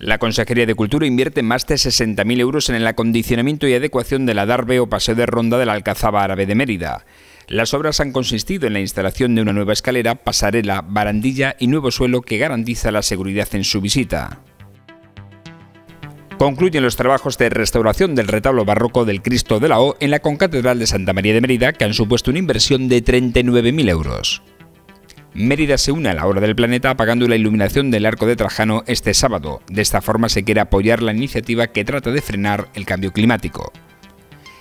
La Consejería de Cultura invierte más de 60.000 euros en el acondicionamiento y adecuación la darbe o paseo de ronda de la Alcazaba Árabe de Mérida. Las obras han consistido en la instalación de una nueva escalera, pasarela, barandilla y nuevo suelo que garantiza la seguridad en su visita. Concluyen los trabajos de restauración del retablo barroco del Cristo de la O en la Concatedral de Santa María de Mérida, que han supuesto una inversión de 39.000 euros. Mérida se une a la hora del planeta apagando la iluminación del Arco de Trajano este sábado. De esta forma se quiere apoyar la iniciativa que trata de frenar el cambio climático.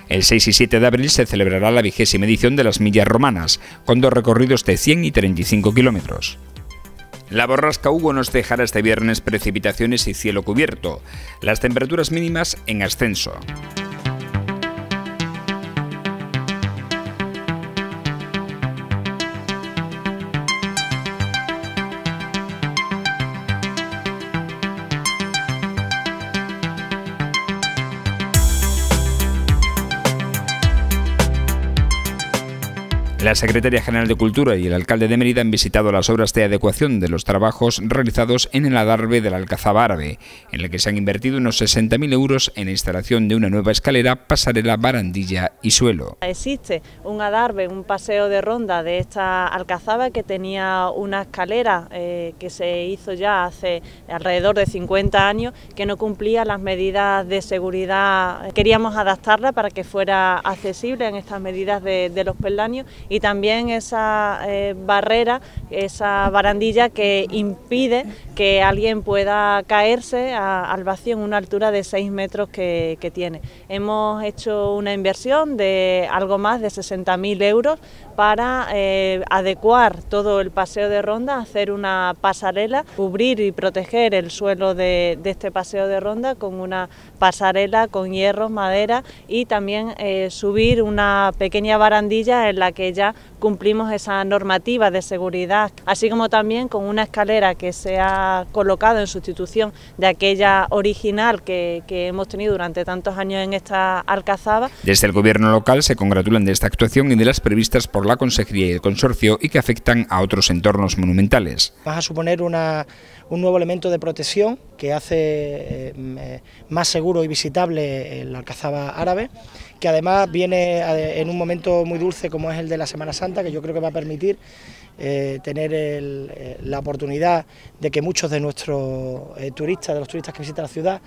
El 6 y 7 de abril se celebrará la vigésima edición de las millas romanas, con dos recorridos de 100 y 35 kilómetros. La borrasca Hugo nos dejará este viernes precipitaciones y cielo cubierto, las temperaturas mínimas en ascenso. La Secretaría general de Cultura y el alcalde de Mérida han visitado las obras de adecuación de los trabajos realizados en el adarve del Alcazaba Árabe, en el que se han invertido unos 60.000 euros en la instalación de una nueva escalera, pasarela, barandilla y suelo. Existe un adarve, un paseo de ronda de esta Alcazaba que tenía una escalera eh, que se hizo ya hace alrededor de 50 años que no cumplía las medidas de seguridad. Queríamos adaptarla para que fuera accesible en estas medidas de, de los peldaños y y también esa eh, barrera, esa barandilla que impide que alguien pueda caerse al vacío en una altura de 6 metros que, tiene. Hemos hecho una inversión de algo más de 60.000 euros para eh, adecuar todo el paseo de ronda, hacer una pasarela, cubrir y proteger el suelo de, este paseo de ronda con una pasarela con hierro, madera y también eh, subir una pequeña barandilla en la que ya cumplimos esa normativa de seguridad, así como también con una escalera que se ha colocado en sustitución de aquella original que, hemos tenido durante tantos años en esta alcazaba. Desde el gobierno local se congratulan de esta actuación y de las previstas por la Consejería y el Consorcio y que afectan a otros entornos monumentales. ...vas a suponer una un nuevo elemento de protección que hace eh, eh, más seguro y visitable eh, la alcazaba árabe, que además viene en un momento muy dulce como es el de la Semana Santa, que yo creo que va a permitir eh, tener eh, la oportunidad de que muchos de nuestros eh, turistas, de los turistas que visitan la ciudad,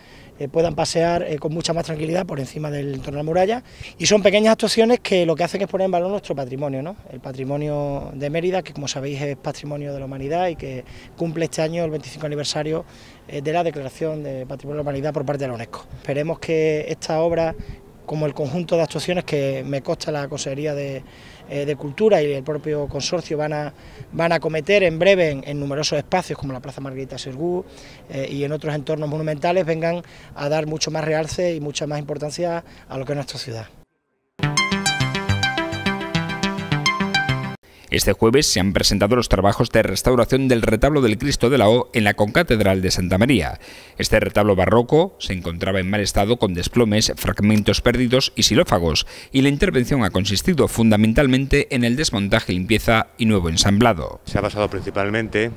puedan pasear con mucha más tranquilidad por encima del entorno de la muralla. Y son pequeñas actuaciones que lo que hacen es poner en valor nuestro patrimonio, ¿no? el patrimonio de Mérida, que como sabéis es patrimonio de la humanidad y que cumple este año el 25 aniversario de la Declaración de Patrimonio de la Humanidad por parte de la UNESCO. Esperemos que esta obra como el conjunto de actuaciones que me consta la Consejería de, eh, Cultura y el propio consorcio van a, van a cometer en breve en, numerosos espacios como la Plaza Margarita Sergú eh, y en otros entornos monumentales vengan a dar mucho más realce y mucha más importancia a lo que es nuestra ciudad. Este jueves se han presentado los trabajos de restauración del retablo del Cristo de la O en la concatedral de Santa María. Este retablo barroco se encontraba en mal estado con desplomes, fragmentos perdidos y silófagos, y la intervención ha consistido fundamentalmente en el desmontaje, limpieza y nuevo ensamblado. Se ha basado principalmente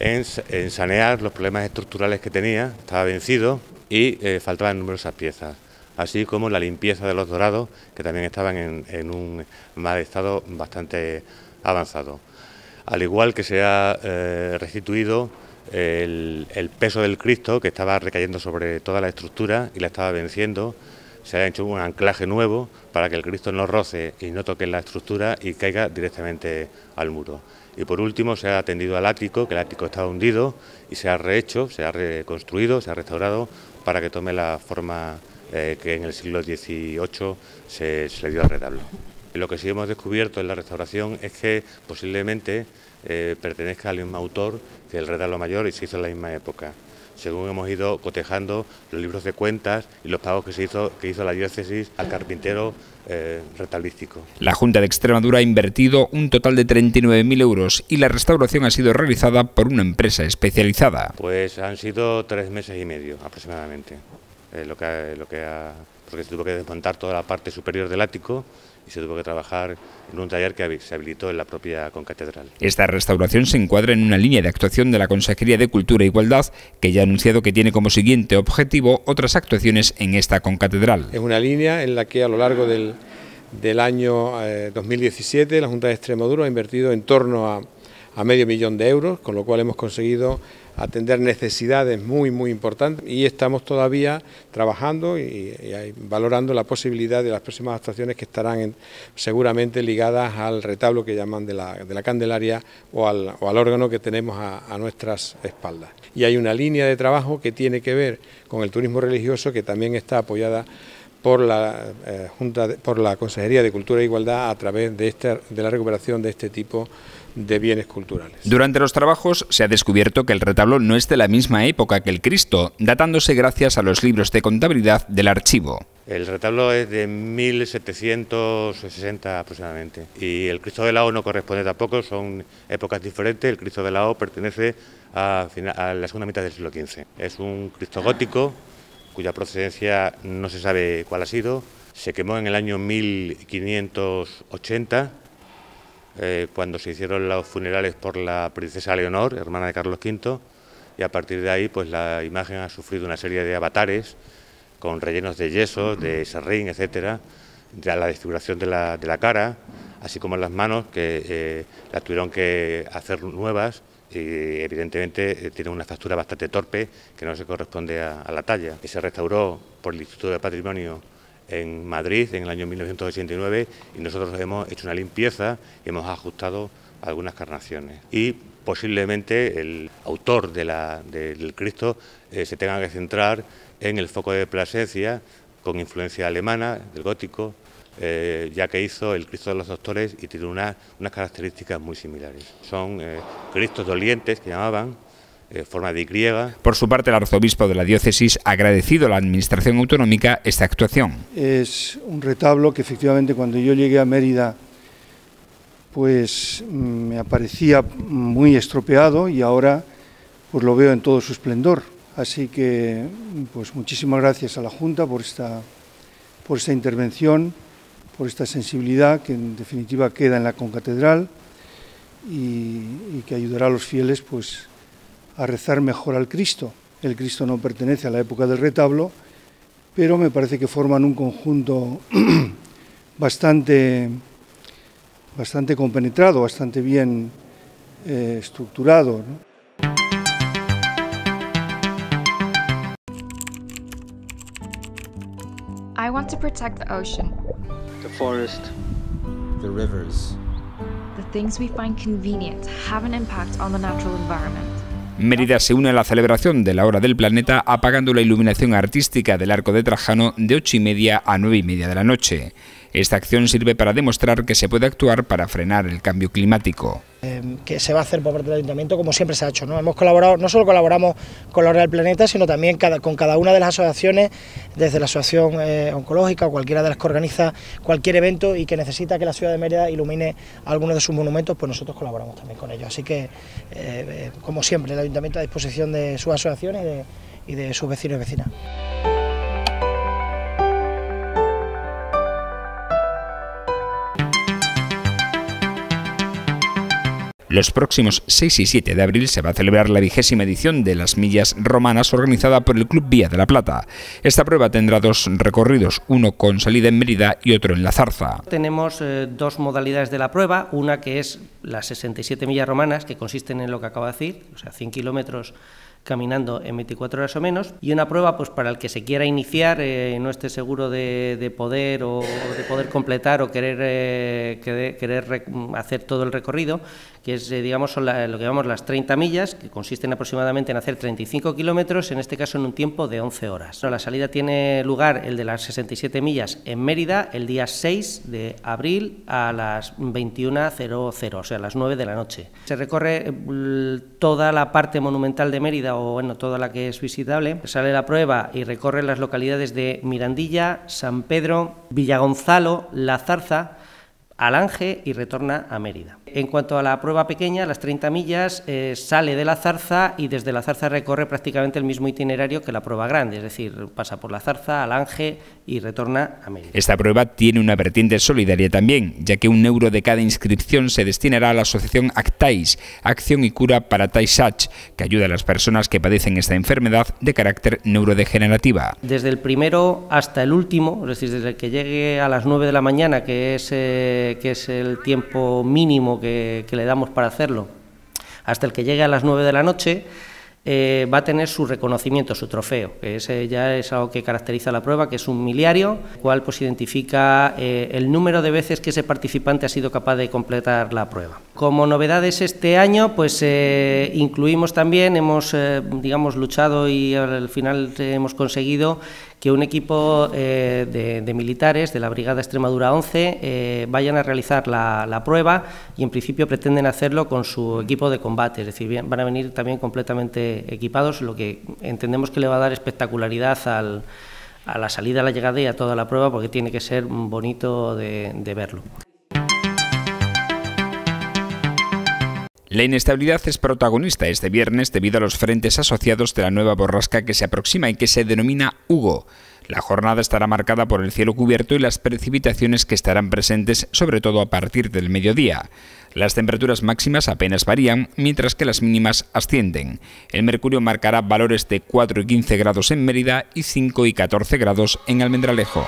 en, sanear los problemas estructurales que tenía, estaba vencido y eh, faltaban numerosas piezas así como la limpieza de los dorados, que también estaban en un mal estado bastante avanzado. Al igual que se ha eh, restituido el, peso del Cristo que estaba recayendo sobre toda la estructura y la estaba venciendo, se ha hecho un anclaje nuevo para que el Cristo no roce y no toque la estructura y caiga directamente al muro. Y por último se ha atendido al ático, que el ático estaba hundido y se ha rehecho, se ha reconstruido, se ha restaurado para que tome la forma eh, que en el siglo XVIII se, se le dio al retablo. Lo que sí hemos descubierto en la restauración es que posiblemente eh, pertenezca al mismo autor que el Redalo Mayor y se hizo en la misma época. Según hemos ido cotejando los libros de cuentas y los pagos que, se hizo, que hizo la diócesis al carpintero eh, retalístico. La Junta de Extremadura ha invertido un total de 39.000 euros y la restauración ha sido realizada por una empresa especializada. Pues han sido tres meses y medio aproximadamente. Eh, lo, que, lo que porque se tuvo que desmontar toda la parte superior del ático y se tuvo que trabajar en un taller que se habilitó en la propia concatedral. Esta restauración se encuadra en una línea de actuación de la Consejería de Cultura e Igualdad, que ya ha anunciado que tiene como siguiente objetivo otras actuaciones en esta concatedral. Es una línea en la que a lo largo del, del año 2017 eh, la Junta de Extremadura ha invertido en torno a a medio millón de euros, con lo cual hemos conseguido atender necesidades muy, muy importantes y estamos todavía trabajando y, valorando la posibilidad de las próximas actuaciones que estarán seguramente ligadas al retablo que llaman de la, Candelaria o al, o al, órgano que tenemos a, nuestras espaldas. Y hay una línea de trabajo que tiene que ver con el turismo religioso que también está apoyada por la eh, Junta por la Consejería de Cultura e Igualdad a través de de la recuperación de este tipo de bienes culturales. Durante los trabajos se ha descubierto que el retablo no es de la misma época que el Cristo, datándose gracias a los libros de contabilidad del archivo. El retablo es de 1760 aproximadamente y el Cristo de Lao no corresponde tampoco, son épocas diferentes. El Cristo de Lao pertenece a, a la segunda mitad del siglo XV. Es un Cristo gótico cuya procedencia no se sabe cuál ha sido. Se quemó en el año 1580 eh, cuando se hicieron los funerales por la princesa Leonor, hermana de Carlos V, y a partir de ahí pues la imagen ha sufrido una serie de avatares con rellenos de yeso, de serrín, etcétera, de la desfiguración de la, de la cara, así como las manos que eh, las tuvieron que hacer nuevas y evidentemente eh, tiene una factura bastante torpe que no se corresponde a, la talla, Y se restauró por el Instituto de Patrimonio en Madrid en el año 1989 y nosotros hemos hecho una limpieza y hemos ajustado algunas carnaciones. Y posiblemente el autor del Cristo eh, se tenga que centrar en el foco de Plasencia con influencia alemana, del gótico, eh, ya que hizo el Cristo de los Doctores y tiene unas características muy similares. Son eh, Cristos dolientes que llamaban, eh, forma de Por su parte, el arzobispo de la diócesis ha agradecido a la Administración Autonómica esta actuación. Es un retablo que efectivamente cuando yo llegué a Mérida pues mm, me aparecía muy estropeado y ahora pues lo veo en todo su esplendor. Así que pues muchísimas gracias a la Junta por esta, por intervención, por esta sensibilidad que en definitiva queda en la concatedral y, y que ayudará a los fieles pues a rezar mejor al Cristo. El Cristo no pertenece a la época del retablo, pero me parece que forman un conjunto bastante, bastante compenetrado, bastante bien eh, estructurado. ¿no? I want to protect the ocean, the forest, the rivers. The things we find convenient have an impact on the natural environment. Mérida se une a la celebración de la Hora del Planeta apagando la iluminación artística del Arco de Trajano de 8 y media a 9 y media de la noche. Esta acción sirve para demostrar que se puede actuar para frenar el cambio climático. Eh, que se va a hacer por parte del Ayuntamiento como siempre se ha hecho. ¿no? Hemos colaborado, no solo colaboramos con la Real Planeta, sino también con cada una de las asociaciones, desde la Asociación eh, Oncológica o cualquiera de las que organiza cualquier evento y que necesita que la ciudad de Mérida ilumine algunos de sus monumentos, pues nosotros colaboramos también con ellos. Así que, eh, como siempre, el Ayuntamiento a disposición de sus asociaciones y de sus vecinos y vecinas. Los próximos 6 y 7 de abril se va a celebrar la vigésima edición de las millas romanas organizada por el Club Vía de la Plata. Esta prueba tendrá dos recorridos, uno con salida en Mérida y otro en La Zarza. Tenemos eh, dos modalidades de la prueba, una que es las 67 millas romanas, que consisten en lo que acabo de decir, o sea, 100 kilómetros caminando en 24 horas o menos y una prueba pues para el que se quiera iniciar eh, no esté seguro de, poder o de poder completar o querer, eh, querer hacer todo el recorrido que es, eh, digamos, son lo que llamamos las 30 millas, que consisten aproximadamente en hacer 35 kilómetros, en este caso en un tiempo de 11 horas. la salida tiene lugar, el de las 67 millas, en Mérida, el día 6 de abril a las 21.00, o sea, a las 9 de la noche. Se recorre mm, toda la parte monumental de Mérida, o bueno, toda la que es visitable. Sale la prueba y recorre las localidades de Mirandilla, San Pedro, Villagonzalo, La Zarza, Alange y retorna a Mérida. En cuanto a la prueba pequeña, las 30 millas, eh, sale de la zarza y desde la zarza recorre prácticamente el mismo itinerario que la prueba grande, es decir, pasa por la zarza, Alange y retorna a México. Esta prueba tiene una vertiente solidaria también, ya que un euro de cada inscripción se destinará a la asociación Actais, Acción y Cura para Taisach, que ayuda a las personas que padecen esta enfermedad de carácter neurodegenerativa. Desde el primero hasta el último, es decir, desde que llegue a las 9 de la mañana, que es, eh, que es el tiempo mínimo que, le damos para hacerlo, hasta el que llegue a las 9 de la noche, eh, va a tener su reconocimiento, su trofeo, que ese ya es algo que caracteriza la prueba, que es un miliario, el cual pues identifica eh, el número de veces que ese participante ha sido capaz de completar la prueba. Como novedades este año, pues eh, incluimos también, hemos, eh, digamos, luchado y al final hemos conseguido que un equipo eh, de, militares de la Brigada Extremadura 11 vayan a realizar la, prueba y en principio pretenden hacerlo con su equipo de combate, es decir, van a venir también completamente equipados, lo que entendemos que le va a dar espectacularidad a la salida, a la llegada y a toda la prueba, porque tiene que ser bonito de verlo. La inestabilidad es protagonista este viernes debido a los frentes asociados de la nueva borrasca que se aproxima y que se denomina Hugo. La jornada estará marcada por el cielo cubierto y las precipitaciones que estarán presentes sobre todo a partir del mediodía. Las temperaturas máximas apenas varían, mientras que las mínimas ascienden. El mercurio marcará valores de 4 y 15 grados en Mérida y 5 y 14 grados en Almendralejo.